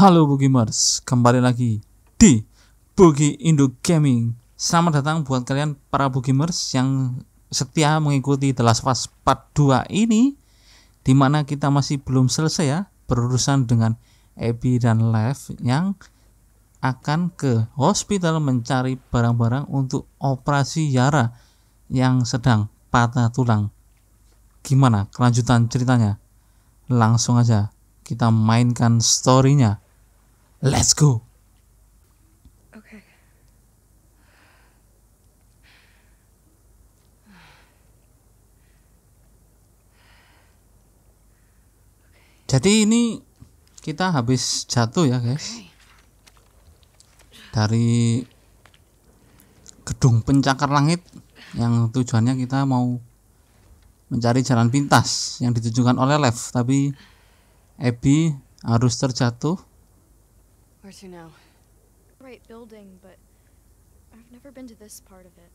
Halo Bugimers, kembali lagi di Boogie Indo Gaming. Selamat datang buat kalian para Bugimers yang setia mengikuti The Last of Us Part 2 ini mana kita masih belum selesai ya berurusan dengan Abby dan Lev yang akan ke hospital mencari barang-barang untuk operasi Yara yang sedang patah tulang. Gimana kelanjutan ceritanya? Langsung aja kita mainkan storynya. Let's go. Jadi ini kita habis jatuh ya guys dari gedung pencakar langit yang tujuannya kita mau mencari jalan pintas yang ditujukan oleh Lev tapi Ebi harus terjatuh Where to now? Right building, but I've never been to this part of it.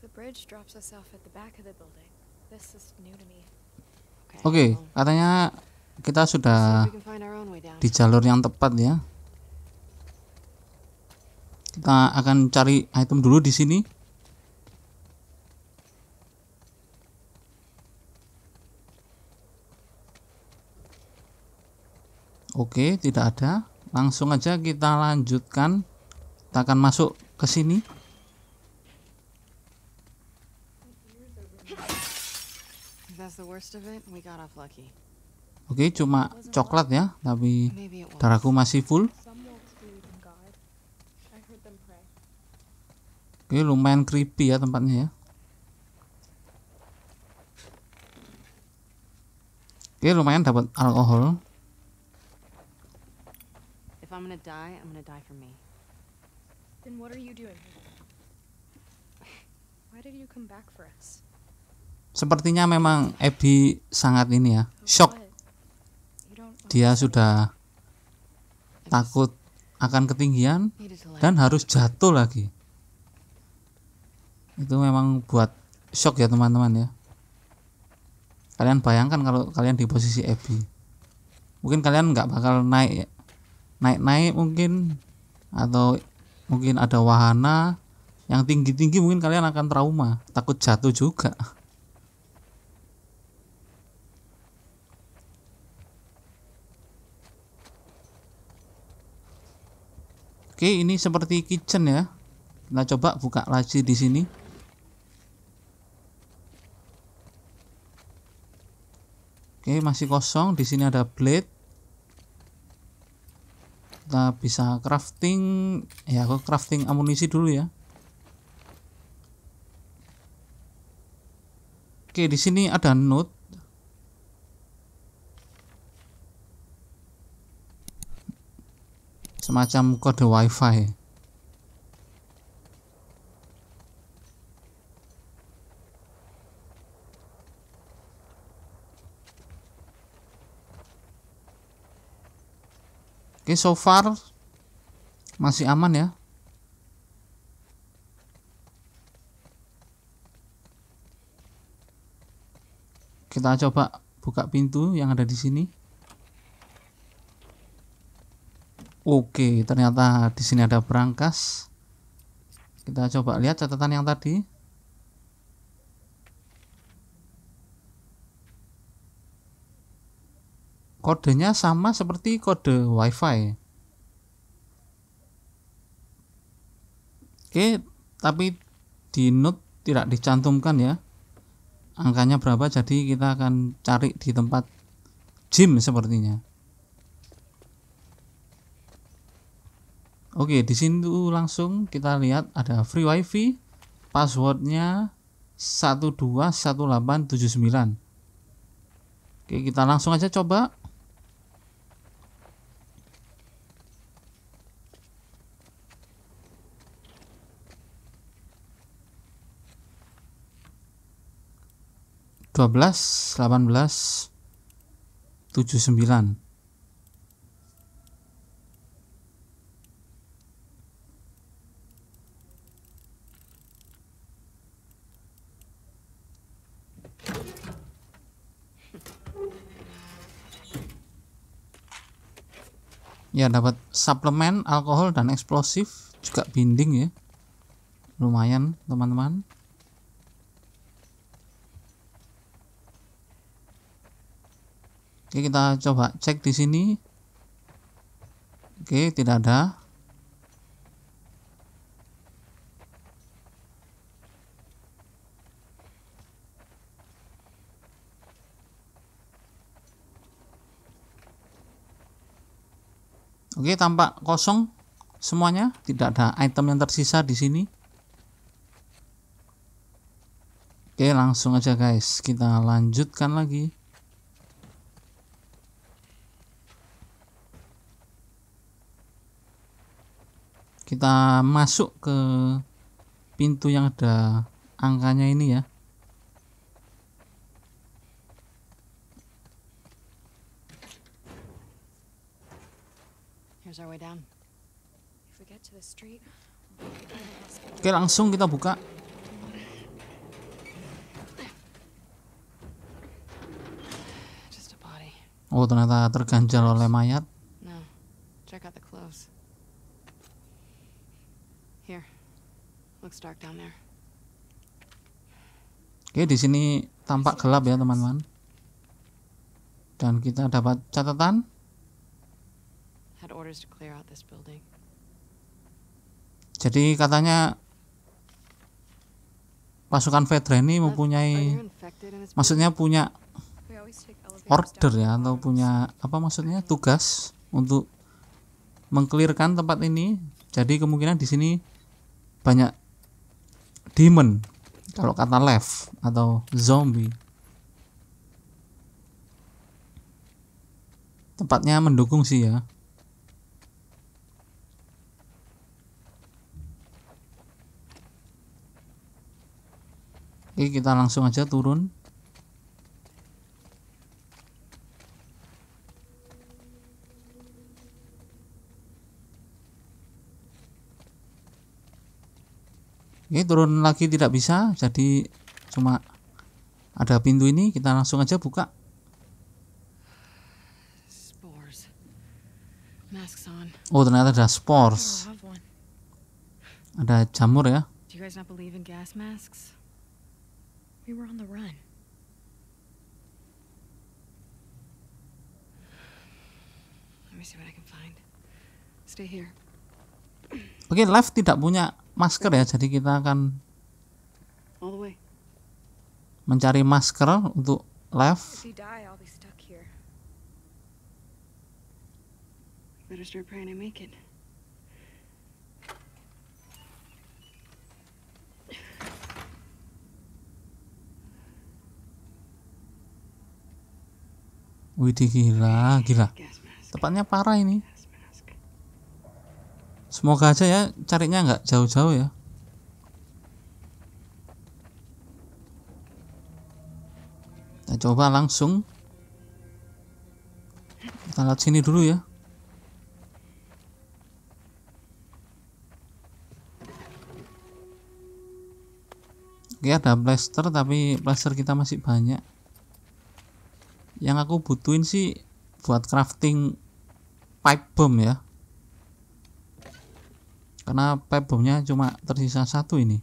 The bridge drops us off at the back of the building. This is new to me. Oke, okay, katanya kita sudah di jalur yang tepat ya. Kita akan cari item dulu di sini. Oke, okay, tidak ada langsung aja kita lanjutkan kita akan masuk ke sini Oke, cuma coklat ya, tapi darahku masih full. Oke, lumayan creepy ya tempatnya ya. Oke, lumayan dapat alkohol. I'm gonna die, I'm gonna die for me. Then what are you doing here? Why did you come back for us? Sepertinya memang Abby sangat ini ya, oh, shock. Dia sudah takut akan ketinggian dan harus jatuh lagi. Itu memang buat shock ya teman-teman ya. Kalian bayangkan kalau kalian di posisi Abby. Mungkin kalian nggak bakal naik ya naik-naik mungkin atau mungkin ada wahana yang tinggi-tinggi mungkin kalian akan trauma, takut jatuh juga. Oke, ini seperti kitchen ya. Kita coba buka laci di sini. Oke, masih kosong. Di sini ada blade kita bisa crafting ya aku crafting amunisi dulu ya Oke, di sini ada note. Semacam kode WiFi. okay, so far masih aman ya. Kita coba buka pintu yang ada di sini. Oke, okay, ternyata di sini ada perangkas. Kita coba lihat catatan yang tadi. kodenya sama seperti kode WiFi. Oke, tapi di note tidak dicantumkan ya. Angkanya berapa jadi kita akan cari di tempat gym sepertinya. Oke, di sini langsung kita lihat ada free wifi, passwordnya 121879. Oke, kita langsung aja coba. 12 18 79 ya dapat suplemen alkohol dan eksplosif juga binding ya lumayan teman-teman Oke, kita coba cek di sini. Oke, tidak ada. Oke, tampak kosong semuanya, tidak ada item yang tersisa di sini. Oke, langsung aja guys, kita lanjutkan lagi. kita masuk ke pintu yang ada angkanya ini ya Oke langsung kita buka Oh ternyata terganjal oleh mayat Oke, di sini tampak gelap ya, teman-teman. Dan kita dapat catatan. Jadi katanya pasukan Fedra ini mempunyai maksudnya punya order ya atau punya apa maksudnya tugas untuk mengklirkan tempat ini. Jadi kemungkinan di sini banyak demon kalau kata left atau zombie tempatnya mendukung sih ya Oke kita langsung aja turun Oke, turun lagi tidak bisa, jadi cuma ada pintu ini, kita langsung aja buka. Oh, ternyata ada spores. Oh, ada jamur ya. Stay here. Oke, okay, live tidak punya masker ya, jadi kita akan mencari masker untuk live. Widih gila, gila. Tepatnya parah ini semoga aja ya carinya nggak jauh-jauh ya kita coba langsung kita lihat sini dulu ya Oke ada blaster tapi blaster kita masih banyak Yang aku butuhin sih buat crafting pipe bomb ya karena pipe bomnya cuma tersisa satu ini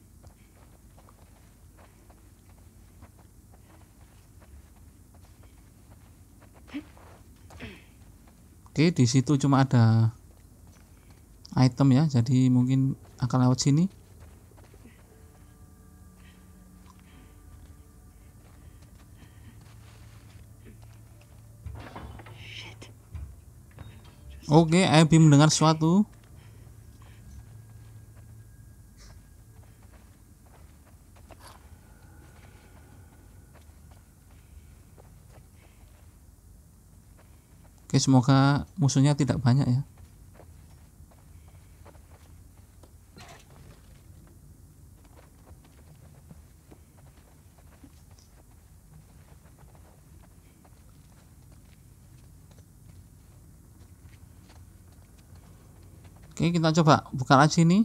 oke di situ cuma ada item ya jadi mungkin akan lewat sini Oke, okay, Abi mendengar sesuatu. Oke, semoga musuhnya tidak banyak ya. Oke, kita coba buka lagi ini.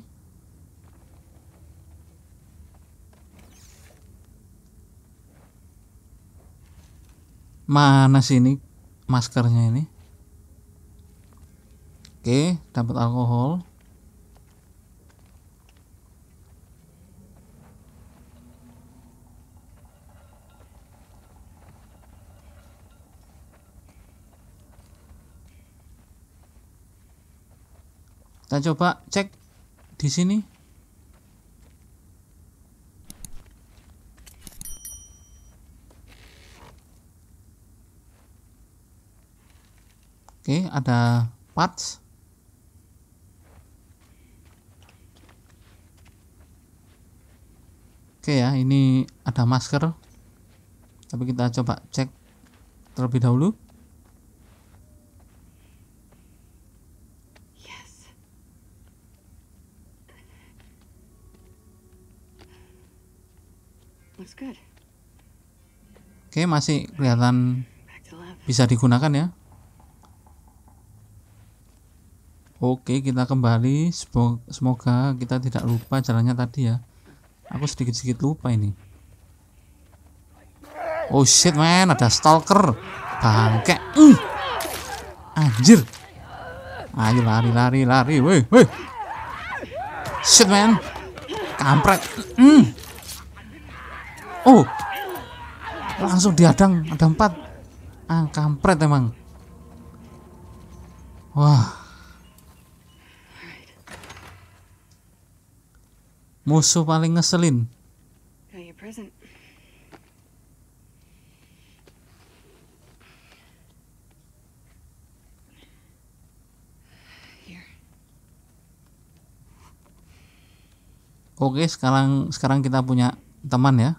Mana sih ini maskernya ini? Oke, dapat alkohol. Kita coba cek di sini. Oke, ada parts. oke ya ini ada masker tapi kita coba cek terlebih dahulu yes. Oke, masih kelihatan bisa digunakan ya. Oke, kita kembali. Semoga kita tidak lupa jalannya tadi ya. Aku sedikit-sedikit lupa ini. Oh shit man, ada stalker. Bangke. Uh. Anjir. Ayo lari lari lari, woi woi. Shit man. Kampret. Mm. Oh. Langsung diadang, ada empat. Ah, kampret emang. Wah. musuh paling ngeselin Oke, sekarang sekarang kita punya teman ya.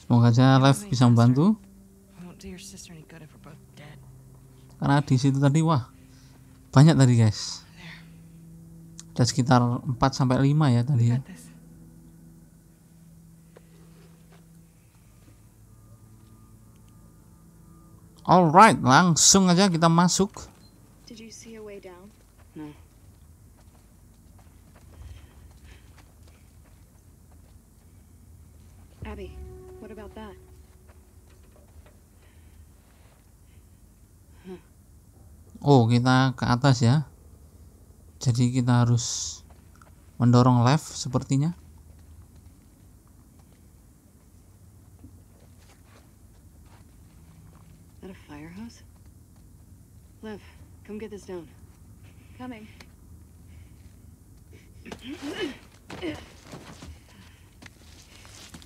Semoga aja live bisa membantu. Karena di situ tadi wah banyak tadi guys ada sekitar 4 sampai 5 ya tadi ya. Alright, langsung aja kita masuk. Did you see a way down? No. Abby, what about that? Oh, kita ke atas ya jadi kita harus mendorong left sepertinya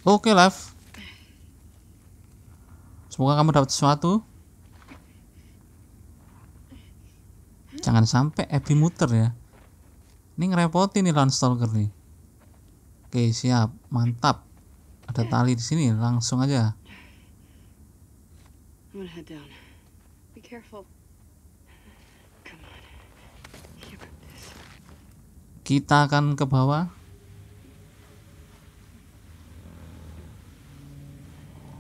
Oke, okay, Lev. Semoga kamu dapat sesuatu. Jangan sampai Abby muter ya ini ngerepotin nih landstalker nih oke siap mantap ada tali di sini langsung aja kita akan ke bawah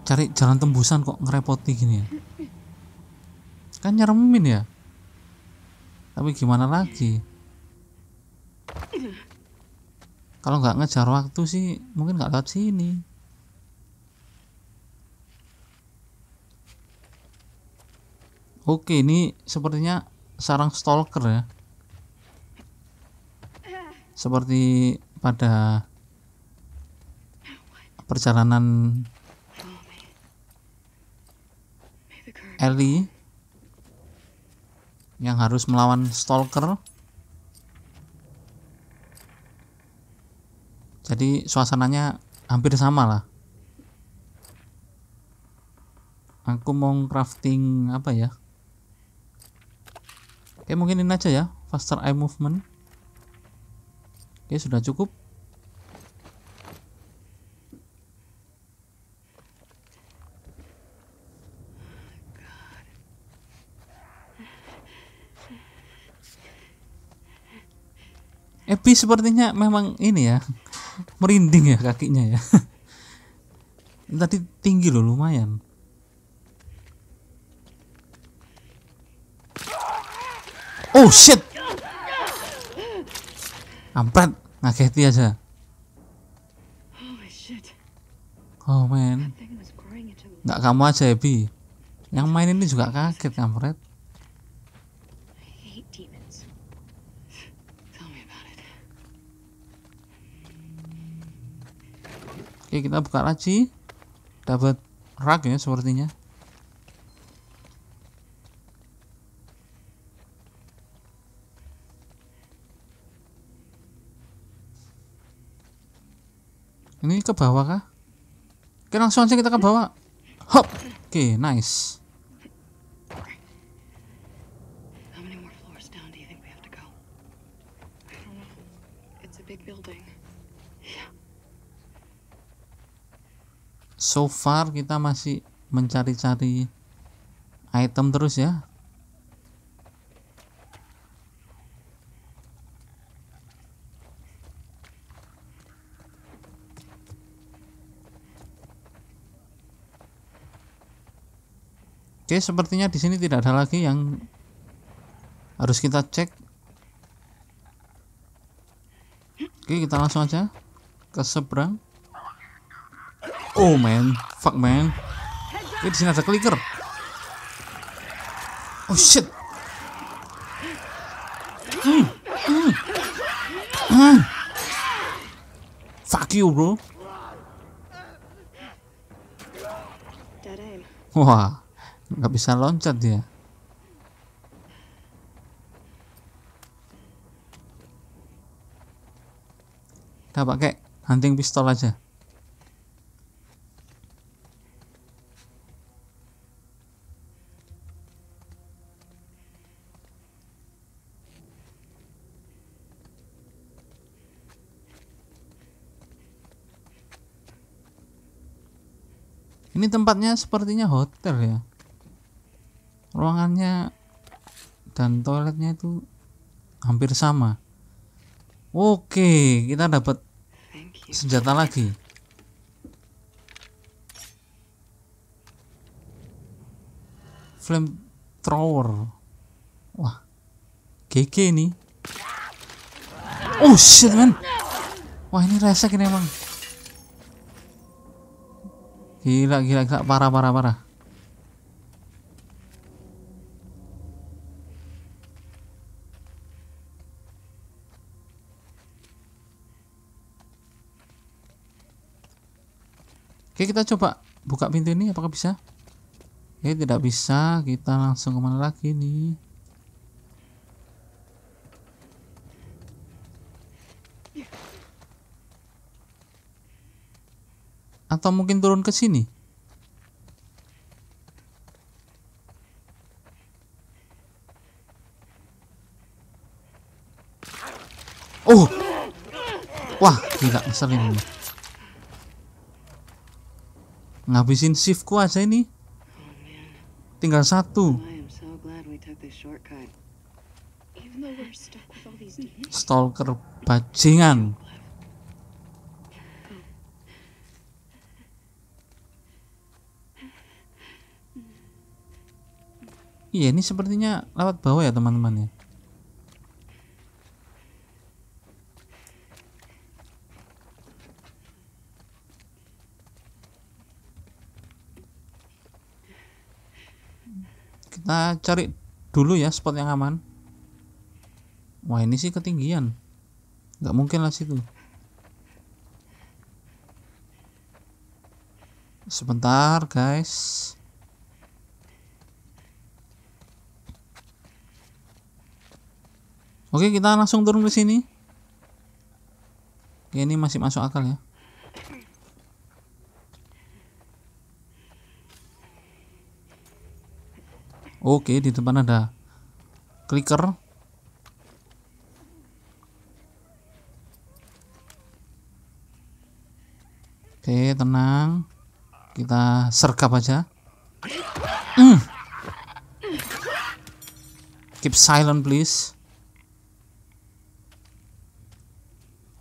cari jalan tembusan kok ngerepoti gini ya kan nyeremin ya tapi gimana lagi kalau nggak ngejar waktu sih mungkin nggak lewat sini oke ini sepertinya sarang stalker ya seperti pada perjalanan Ellie yang harus melawan stalker jadi suasananya hampir sama lah aku mau crafting apa ya oke mungkin ini aja ya faster eye movement oke sudah cukup Epi sepertinya memang ini ya merinding ya kakinya ya ini tadi tinggi loh lumayan oh shit Ampet, ngageti aja oh man nggak kamu aja Ebi yang main ini juga kaget kampret oke kita buka lagi dapat rak ya sepertinya ini ke bawah kah? Oke langsung aja kita ke bawah hop oke nice so far kita masih mencari-cari item terus ya Oke, sepertinya di sini tidak ada lagi yang harus kita cek. Oke, kita langsung aja ke seberang. Oh man, fuck man. Ya di sini ada clicker. Oh shit. Hmm. Hmm. Hmm. Fuck you, bro. Wah, nggak bisa loncat dia. Kita pakai hunting pistol aja. tempatnya sepertinya hotel ya ruangannya dan toiletnya itu hampir sama oke kita dapat senjata lagi flame thrower wah GG nih oh shit man wah ini resek ini emang Gila, gila, gila. Parah, parah, parah. Oke, kita coba buka pintu ini. Apakah bisa? Oke, tidak bisa. Kita langsung kemana lagi nih? Atau mungkin turun ke sini? Oh. Wah, tidak sering ini. Ngabisin shiftku aja ini. Tinggal satu. Stalker bajingan. Iya, ini sepertinya lewat bawah ya teman-teman ya. Kita cari dulu ya spot yang aman. Wah ini sih ketinggian, nggak mungkin lah situ. Sebentar guys. Oke, kita langsung turun ke sini. Oke, ini masih masuk akal ya. Oke, di depan ada clicker. Oke, tenang. Kita sergap aja. Mm. Keep silent please.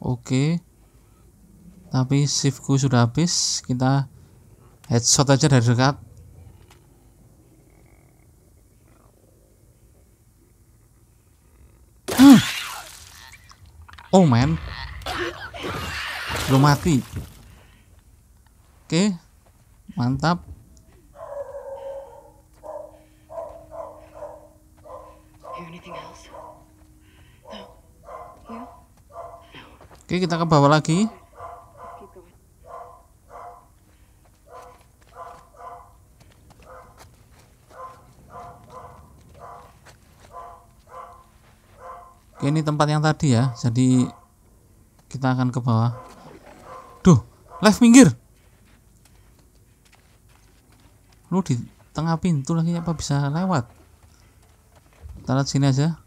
Oke. Tapi shiftku sudah habis. Kita headshot aja dari dekat. Oh man. Belum mati. Oke. Mantap. Oke, kita ke bawah lagi. Oke, ini tempat yang tadi ya. Jadi kita akan ke bawah. Duh, left minggir. Lu di tengah pintu lagi apa bisa lewat? Kita lihat sini aja.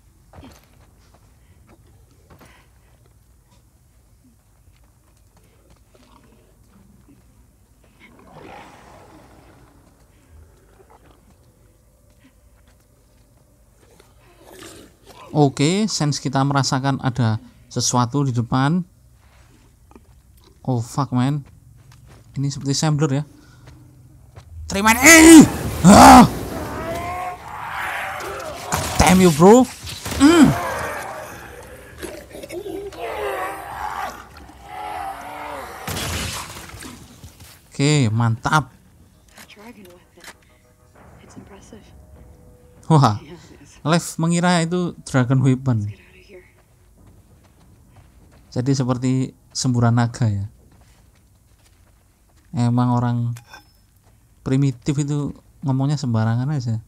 oke, sense kita merasakan ada sesuatu di depan. Oh fuck man. Ini seperti sampler ya. Terima eh. Damn you bro. Hmm. Oke, mantap. Wah, Lev mengira itu dragon weapon. Jadi seperti semburan naga ya. Emang orang primitif itu ngomongnya sembarangan aja.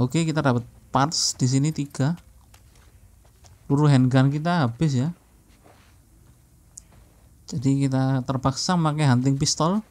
Oke, kita dapat parts di sini tiga. Peluru handgun kita habis ya. Jadi kita terpaksa pakai hunting pistol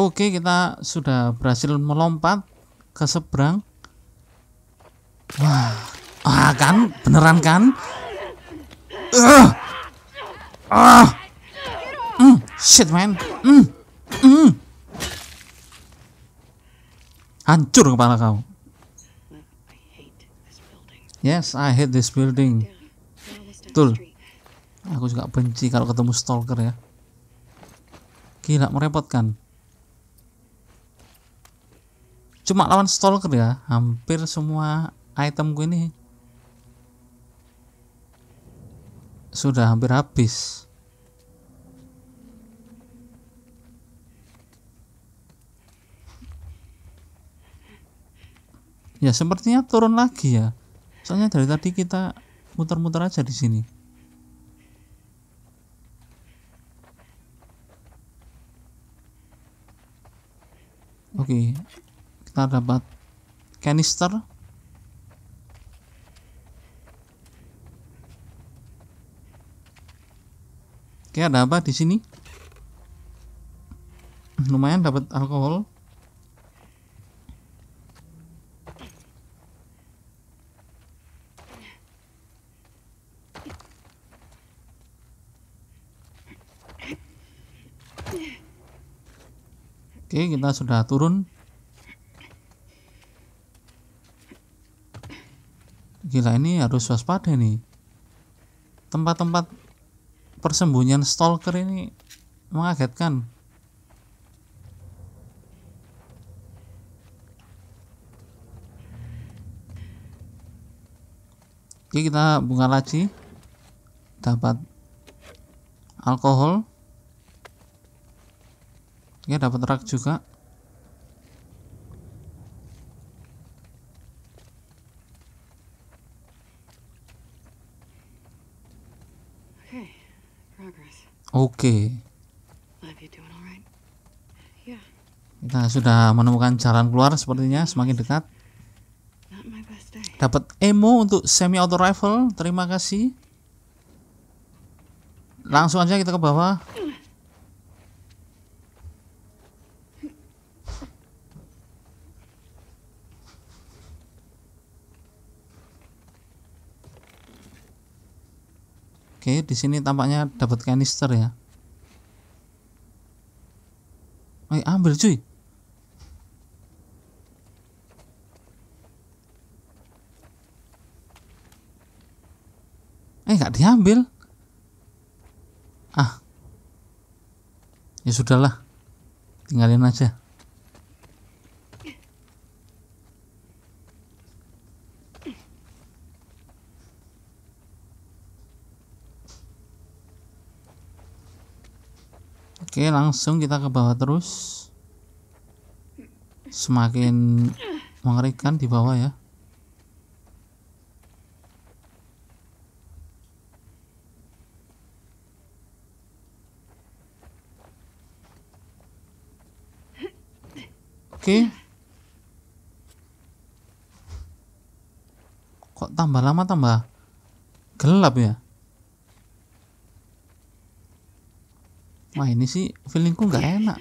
Oke, kita sudah berhasil melompat ke seberang. Wah, ah kan, beneran kan? Uh. Ah. Mm, shit man. Mm. Mm. Hancur kepala kau. Yes, I hate this building. Betul. Aku juga benci kalau ketemu stalker ya. Gila merepotkan cuma lawan stalker ya hampir semua item gue ini sudah hampir habis ya sepertinya turun lagi ya soalnya dari tadi kita muter-muter aja di sini oke kita dapat canister Oke, ada apa di sini? Lumayan dapat alkohol. Oke, kita sudah turun. gila ini harus waspada nih tempat-tempat persembunyian stalker ini mengagetkan Oke kita buka laci dapat alkohol ya dapat rak juga Oke. Kita sudah menemukan jalan keluar sepertinya semakin dekat. Dapat emo untuk semi auto rifle. Terima kasih. Langsung aja kita ke bawah. Oke, di sini tampaknya dapat kanister ya. Ayo ambil cuy. Eh nggak diambil. Ah. Ya sudahlah. Tinggalin aja. Oke, langsung kita ke bawah terus. Semakin mengerikan di bawah ya. Oke. Kok tambah lama tambah gelap ya? Mah ini sih feelingku nggak iya. enak.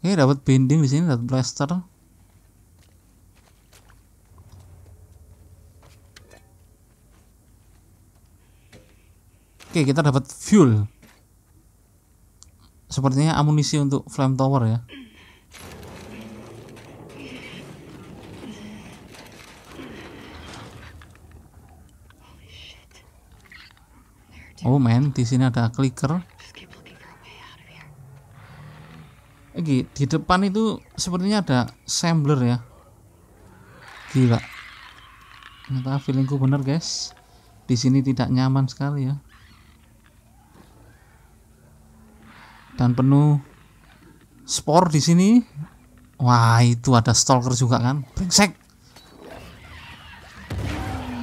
Oke, eh, dapat binding di sini, dapat blaster. Oke, kita dapat fuel. Sepertinya amunisi untuk flame tower ya. Oh men, di sini ada clicker. Oke, di depan itu sepertinya ada sampler ya. Gila. Ternyata feelingku bener guys. Di sini tidak nyaman sekali ya. Dan penuh spor di sini. Wah, itu ada stalker juga kan. Brengsek.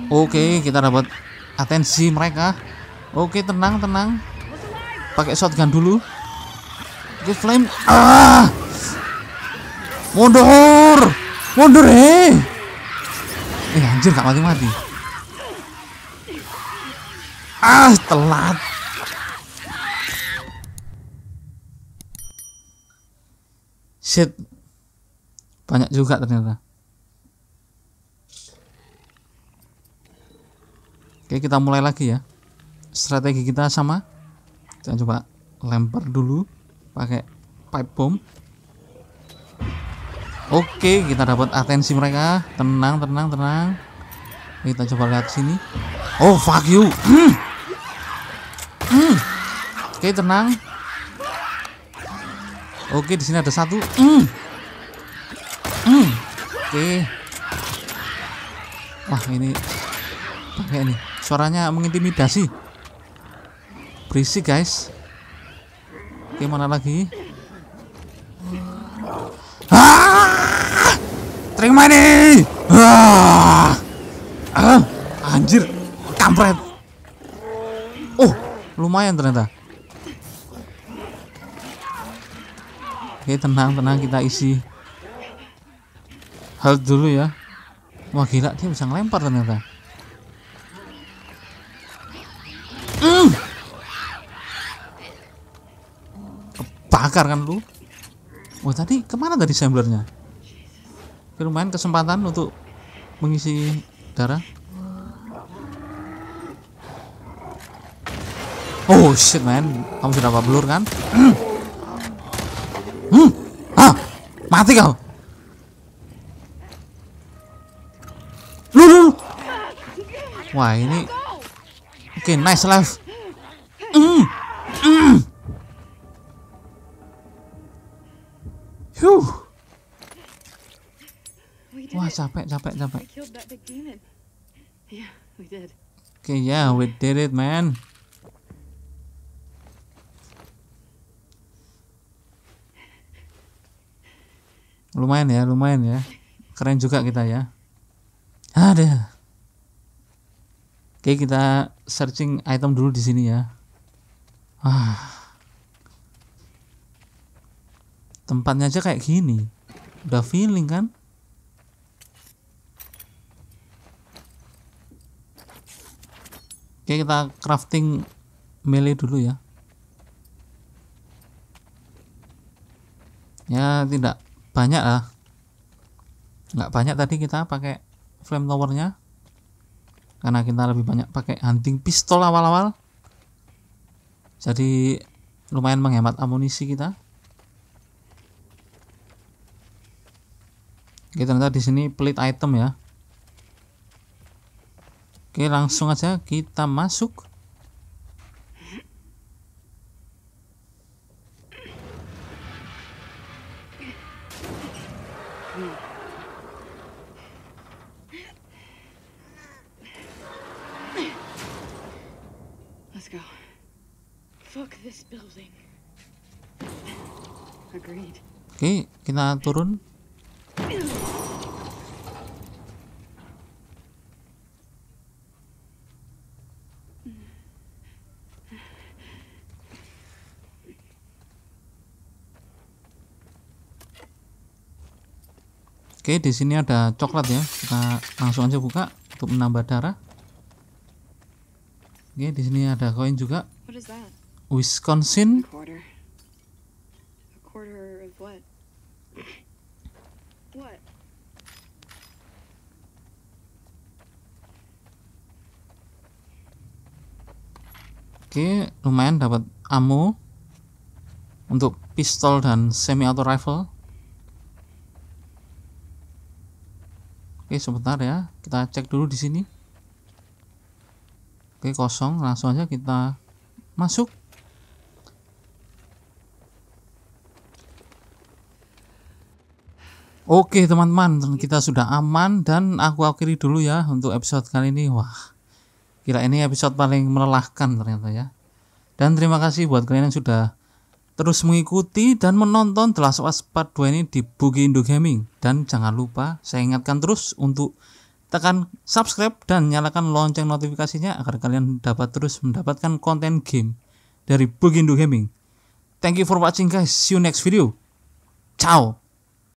Oke, kita dapat atensi mereka. Oke, tenang, tenang. Pakai shotgun dulu. Get flame. Ah! Mundur! Mundur, hei! Eh, anjir, gak mati-mati. Ah, telat. Shit. Banyak juga ternyata. Oke, kita mulai lagi ya strategi kita sama kita coba lempar dulu pakai pipe bomb Oke, kita dapat atensi mereka. Tenang, tenang, tenang. Kita coba lihat sini. Oh, fuck you. Hmm. Hmm. Oke, tenang. Oke, di sini ada satu. Hmm. Hmm. Oke. Wah, ini pakai ini. Suaranya mengintimidasi berisik guys oke mana lagi ah! terima nih ah! ah! anjir kampret oh lumayan ternyata oke tenang tenang kita isi hal dulu ya wah gila dia bisa ngelempar ternyata bakar kan lu wah tadi kemana tadi semblernya lumayan kesempatan untuk mengisi darah oh shit man kamu sudah apa belur kan hmm. ah mati kau Lulu. lu, lu. wah ini oke okay, nice life Huh. Wah capek capek capek. Okay, yeah, we did it, man. Lumayan ya, lumayan ya. Keren juga kita ya. Ada. Oke, okay, kita searching item dulu di sini ya. Ah. tempatnya aja kayak gini udah feeling kan oke kita crafting melee dulu ya ya tidak banyak lah nggak banyak tadi kita pakai flame towernya karena kita lebih banyak pakai hunting pistol awal-awal jadi lumayan menghemat amunisi kita Oke, ternyata di sini pelit item ya. Oke, langsung aja kita masuk. Let's go. Fuck this building. Agreed. Oke, kita turun. Oke, di sini ada coklat ya. Kita langsung aja buka untuk menambah darah. Oke, di sini ada koin juga. Wisconsin. Oke, lumayan dapat ammo untuk pistol dan semi auto rifle. Oke, sebentar ya. Kita cek dulu di sini. Oke, kosong. Langsung aja kita masuk. Oke teman-teman, kita sudah aman dan aku akhiri dulu ya untuk episode kali ini. Wah, kira ini episode paling melelahkan ternyata ya. Dan terima kasih buat kalian yang sudah Terus mengikuti dan menonton The Last of Us Part 2 ini di Bugi Indo Gaming. Dan jangan lupa, saya ingatkan terus untuk tekan subscribe dan nyalakan lonceng notifikasinya agar kalian dapat terus mendapatkan konten game dari Bugindo Gaming. Thank you for watching guys. See you next video. Ciao.